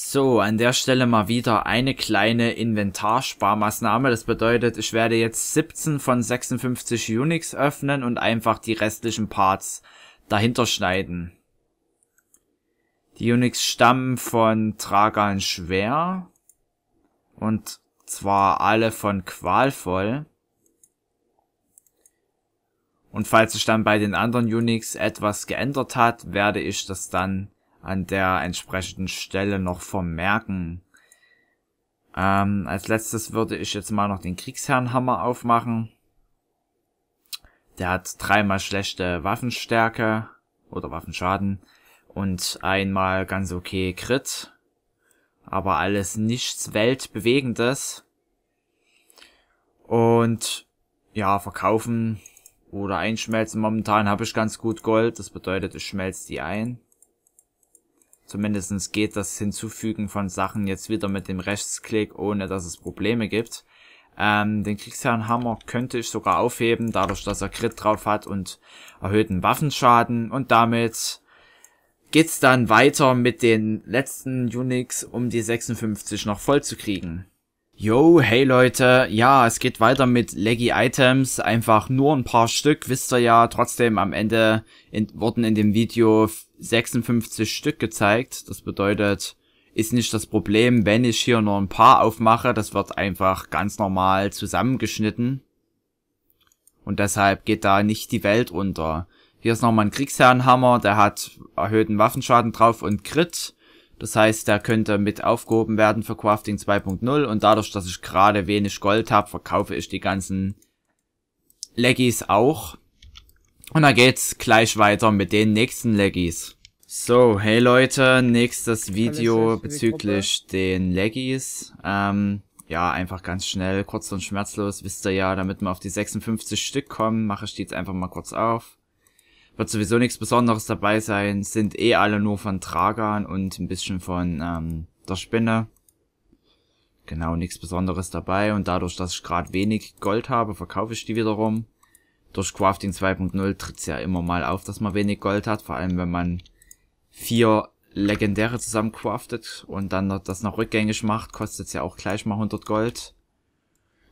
So, an der Stelle mal wieder eine kleine Inventarsparmaßnahme. Das bedeutet, ich werde jetzt 17 von 56 Unix öffnen und einfach die restlichen Parts dahinter schneiden. Die Unix stammen von Tragan schwer und zwar alle von qualvoll. Und falls sich dann bei den anderen Unix etwas geändert hat, werde ich das dann an der entsprechenden Stelle noch vermerken. Ähm, als letztes würde ich jetzt mal noch den Kriegsherrnhammer aufmachen. Der hat dreimal schlechte Waffenstärke oder Waffenschaden und einmal ganz okay Crit. Aber alles nichts Weltbewegendes. Und ja, verkaufen oder einschmelzen. Momentan habe ich ganz gut Gold. Das bedeutet, ich schmelze die ein. Zumindestens geht das Hinzufügen von Sachen jetzt wieder mit dem Rechtsklick, ohne dass es Probleme gibt. Ähm, den Kriegsherrenhammer könnte ich sogar aufheben, dadurch, dass er Crit drauf hat und erhöhten Waffenschaden. Und damit geht's dann weiter mit den letzten Unix, um die 56 noch voll zu kriegen. Yo, hey Leute, ja, es geht weiter mit Leggy Items, einfach nur ein paar Stück, wisst ihr ja, trotzdem am Ende in, wurden in dem Video 56 Stück gezeigt, das bedeutet, ist nicht das Problem, wenn ich hier nur ein paar aufmache, das wird einfach ganz normal zusammengeschnitten und deshalb geht da nicht die Welt unter. Hier ist nochmal ein Kriegsherrenhammer, der hat erhöhten Waffenschaden drauf und Crit, das heißt, der könnte mit aufgehoben werden für Crafting 2.0 und dadurch, dass ich gerade wenig Gold habe, verkaufe ich die ganzen Leggies auch. Und dann geht's gleich weiter mit den nächsten Leggies. So, hey Leute, nächstes Video bezüglich den Leggies. Ähm, ja, einfach ganz schnell, kurz und schmerzlos, wisst ihr ja, damit wir auf die 56 Stück kommen, mache ich die jetzt einfach mal kurz auf wird sowieso nichts Besonderes dabei sein. Sind eh alle nur von Tragan und ein bisschen von ähm, der Spinne. Genau, nichts Besonderes dabei. Und dadurch, dass ich gerade wenig Gold habe, verkaufe ich die wiederum. Durch Crafting 2.0 tritt es ja immer mal auf, dass man wenig Gold hat. Vor allem, wenn man vier Legendäre zusammen craftet und dann das noch rückgängig macht, kostet es ja auch gleich mal 100 Gold.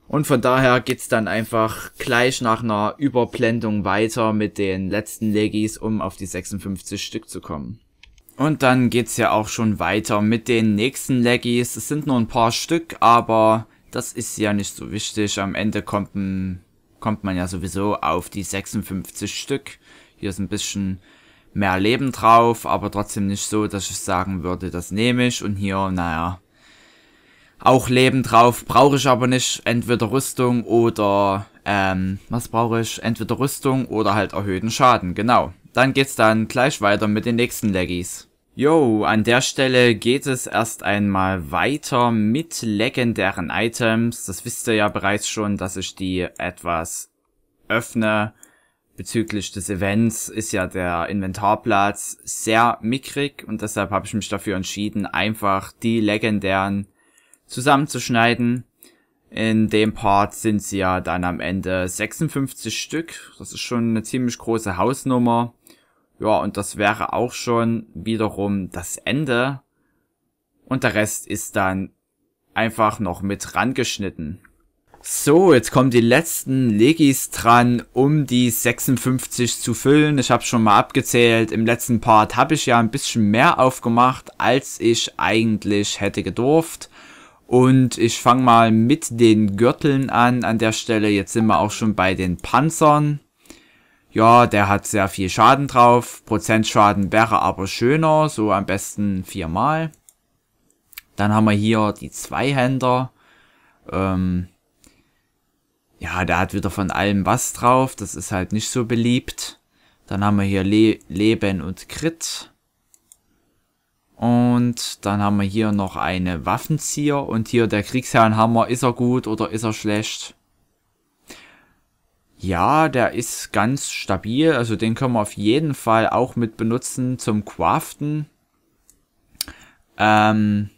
Und von daher geht's dann einfach gleich nach einer Überblendung weiter mit den letzten Legis, um auf die 56 Stück zu kommen. Und dann geht's ja auch schon weiter mit den nächsten Legis. Es sind nur ein paar Stück, aber das ist ja nicht so wichtig. Am Ende kommt, ein, kommt man ja sowieso auf die 56 Stück. Hier ist ein bisschen mehr Leben drauf, aber trotzdem nicht so, dass ich sagen würde, das nehme ich. Und hier, naja, auch Leben drauf. Brauche ich aber nicht. Entweder Rüstung oder, ähm, was brauche ich? Entweder Rüstung oder halt erhöhten Schaden, genau. Dann geht's dann gleich weiter mit den nächsten Leggies. Yo, an der Stelle geht es erst einmal weiter mit legendären Items. Das wisst ihr ja bereits schon, dass ich die etwas öffne. Bezüglich des Events ist ja der Inventarplatz sehr mickrig und deshalb habe ich mich dafür entschieden, einfach die legendären zusammenzuschneiden. In dem Part sind sie ja dann am Ende 56 Stück. Das ist schon eine ziemlich große Hausnummer. Ja, und das wäre auch schon wiederum das Ende. Und der Rest ist dann einfach noch mit rangeschnitten. So, jetzt kommen die letzten Legis dran, um die 56 zu füllen. Ich habe schon mal abgezählt. Im letzten Part habe ich ja ein bisschen mehr aufgemacht, als ich eigentlich hätte gedurft. Und ich fange mal mit den Gürteln an. An der Stelle, jetzt sind wir auch schon bei den Panzern. Ja, der hat sehr viel Schaden drauf. Prozentschaden wäre aber schöner. So am besten viermal. Dann haben wir hier die Zweihänder. Ähm ja, der hat wieder von allem was drauf. Das ist halt nicht so beliebt. Dann haben wir hier Le Leben und Crit. Und dann haben wir hier noch eine Waffenzieher und hier der Kriegsherrenhammer. Ist er gut oder ist er schlecht? Ja, der ist ganz stabil. Also den können wir auf jeden Fall auch mit benutzen zum Craften. Ähm,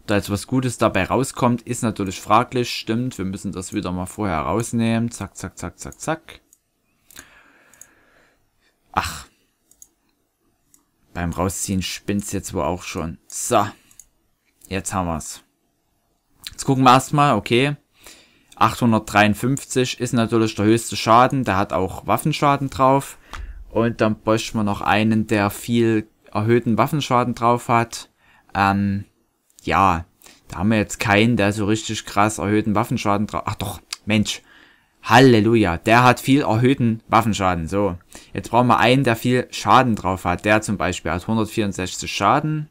ob da jetzt was Gutes dabei rauskommt, ist natürlich fraglich. Stimmt, wir müssen das wieder mal vorher rausnehmen. Zack, zack, zack, zack, zack. Beim Rausziehen spinnt's jetzt wohl auch schon. So. Jetzt haben wir's. Jetzt gucken wir erstmal, okay. 853 ist natürlich der höchste Schaden. Der hat auch Waffenschaden drauf. Und dann bräuchten wir noch einen, der viel erhöhten Waffenschaden drauf hat. Ähm, ja, da haben wir jetzt keinen, der so richtig krass erhöhten Waffenschaden drauf... Ach doch, Mensch. Halleluja, der hat viel erhöhten Waffenschaden. So, Jetzt brauchen wir einen, der viel Schaden drauf hat. Der zum Beispiel hat 164 Schaden.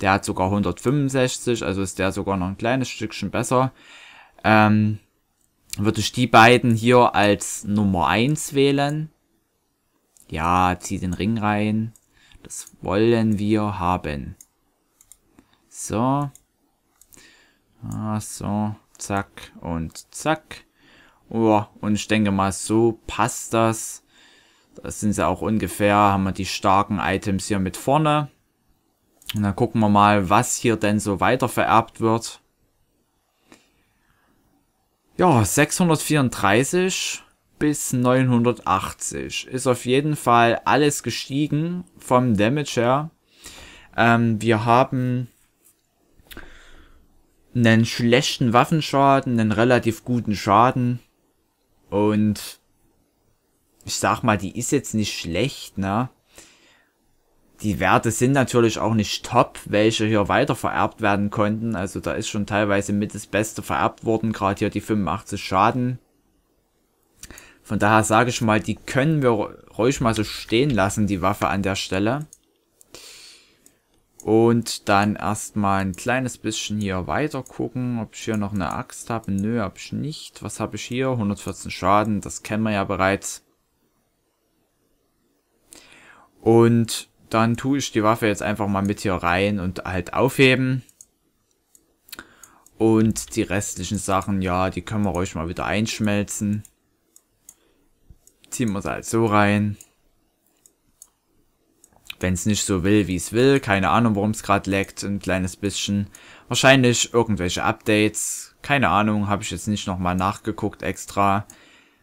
Der hat sogar 165, also ist der sogar noch ein kleines Stückchen besser. Ähm, würde ich die beiden hier als Nummer 1 wählen. Ja, zieh den Ring rein. Das wollen wir haben. So. Ah, so. Zack und zack. Oh, und ich denke mal, so passt das. Das sind sie auch ungefähr, haben wir die starken Items hier mit vorne. Und dann gucken wir mal, was hier denn so weiter vererbt wird. Ja, 634 bis 980 ist auf jeden Fall alles gestiegen vom Damage her. Ähm, wir haben einen schlechten Waffenschaden, einen relativ guten Schaden und ich sag mal, die ist jetzt nicht schlecht, ne? Die Werte sind natürlich auch nicht top, welche hier weiter vererbt werden konnten. Also da ist schon teilweise mit das Beste vererbt worden, gerade hier die 85 Schaden. Von daher sage ich mal, die können wir ruhig mal so stehen lassen, die Waffe an der Stelle. Und dann erstmal ein kleines bisschen hier weiter gucken, ob ich hier noch eine Axt habe. Nö, habe ich nicht. Was habe ich hier? 114 Schaden, das kennen wir ja bereits. Und dann tue ich die Waffe jetzt einfach mal mit hier rein und halt aufheben. Und die restlichen Sachen, ja, die können wir ruhig mal wieder einschmelzen. Ziehen wir es halt so rein. Wenn es nicht so will, wie es will. Keine Ahnung, warum es gerade leckt. Ein kleines bisschen. Wahrscheinlich irgendwelche Updates. Keine Ahnung, habe ich jetzt nicht nochmal nachgeguckt extra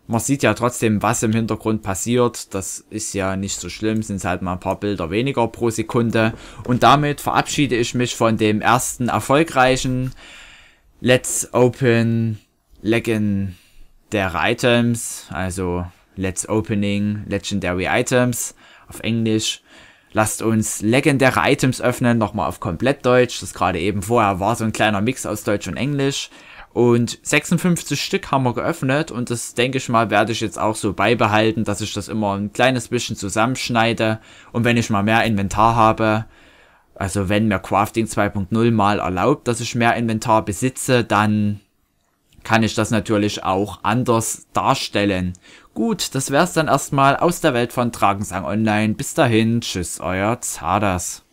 man sieht ja trotzdem, was im Hintergrund passiert. Das ist ja nicht so schlimm, sind es halt mal ein paar Bilder weniger pro Sekunde. Und damit verabschiede ich mich von dem ersten erfolgreichen Let's Open Legendary Items, also Let's Opening Legendary Items auf Englisch. Lasst uns legendäre Items öffnen, nochmal auf komplett Deutsch. Das gerade eben vorher war so ein kleiner Mix aus Deutsch und Englisch. Und 56 Stück haben wir geöffnet und das denke ich mal, werde ich jetzt auch so beibehalten, dass ich das immer ein kleines bisschen zusammenschneide. Und wenn ich mal mehr Inventar habe, also wenn mir Crafting 2.0 mal erlaubt, dass ich mehr Inventar besitze, dann kann ich das natürlich auch anders darstellen. Gut, das wär's dann erstmal aus der Welt von Dragensang Online. Bis dahin, tschüss, euer Zardas.